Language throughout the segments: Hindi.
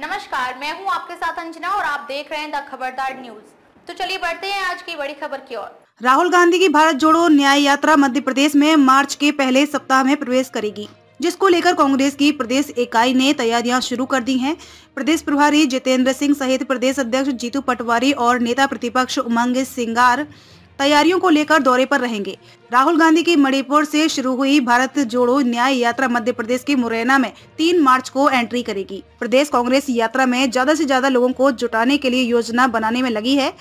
नमस्कार मैं हूं आपके साथ अंजना और आप देख रहे हैं द खबरदार न्यूज तो चलिए बढ़ते हैं आज की बड़ी खबर की ओर राहुल गांधी की भारत जोड़ो न्याय यात्रा मध्य प्रदेश में मार्च के पहले सप्ताह में प्रवेश करेगी जिसको लेकर कांग्रेस की प्रदेश इकाई ने तैयारियां शुरू कर दी हैं प्रदेश प्रभारी जितेंद्र सिंह सहित प्रदेश अध्यक्ष जीतू पटवारी और नेता प्रतिपक्ष उमंग सिंगार तैयारियों को लेकर दौरे पर रहेंगे राहुल गांधी की मणिपुर से शुरू हुई भारत जोड़ो न्याय यात्रा मध्य प्रदेश के मुरैना में 3 मार्च को एंट्री करेगी प्रदेश कांग्रेस यात्रा में ज्यादा से ज्यादा लोगों को जुटाने के लिए योजना बनाने में लगी है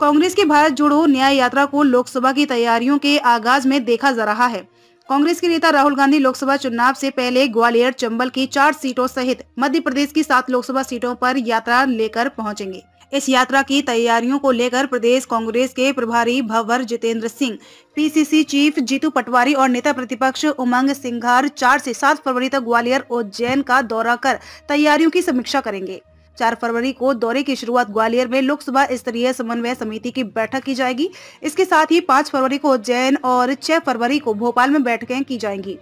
कांग्रेस की भारत जोड़ो न्याय यात्रा को लोकसभा की तैयारियों के आगाज में देखा जा रहा है कांग्रेस के नेता राहुल गांधी लोकसभा चुनाव से पहले ग्वालियर चंबल की चार सीटों सहित मध्य प्रदेश की सात लोकसभा सीटों पर यात्रा लेकर पहुंचेंगे इस यात्रा की तैयारियों को लेकर प्रदेश कांग्रेस के प्रभारी भवर जितेंद्र सिंह पीसीसी चीफ जीतू पटवारी और नेता प्रतिपक्ष उमंग सिंघार चार से सात फरवरी तक ग्वालियर उज्जैन का दौरा कर तैयारियों की समीक्षा करेंगे चार फरवरी को दौरे की शुरुआत ग्वालियर में लोकसभा स्तरीय समन्वय समिति की बैठक की जाएगी इसके साथ ही पांच फरवरी को उज्जैन और छह फरवरी को भोपाल में बैठकें की जाएंगी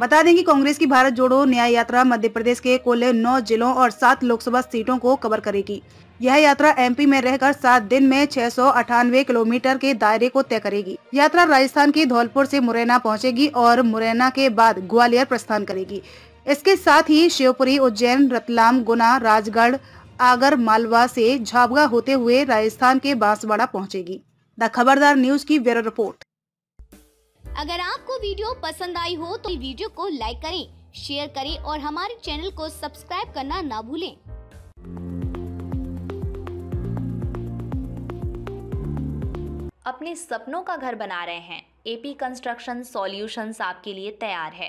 बता दें कि कांग्रेस की भारत जोड़ो न्याय यात्रा मध्य प्रदेश के कुल नौ जिलों और सात लोकसभा सीटों को कवर करेगी यह यात्रा एमपी में रहकर सात दिन में छह किलोमीटर के दायरे को तय करेगी यात्रा राजस्थान के धौलपुर से मुरैना पहुंचेगी और मुरैना के बाद ग्वालियर प्रस्थान करेगी इसके साथ ही शिवपुरी उज्जैन रतलाम गुना राजगढ़ आगर मालवा से झाबगा होते हुए राजस्थान के बांसवाड़ा पहुंचेगी द खबरदार न्यूज की ब्यूरो रिपोर्ट अगर आपको वीडियो पसंद आई हो तो वीडियो को लाइक करें शेयर करें और हमारे चैनल को सब्सक्राइब करना ना भूलें अपने सपनों का घर बना रहे हैं एपी कंस्ट्रक्शन सॉल्यूशंस आपके लिए तैयार है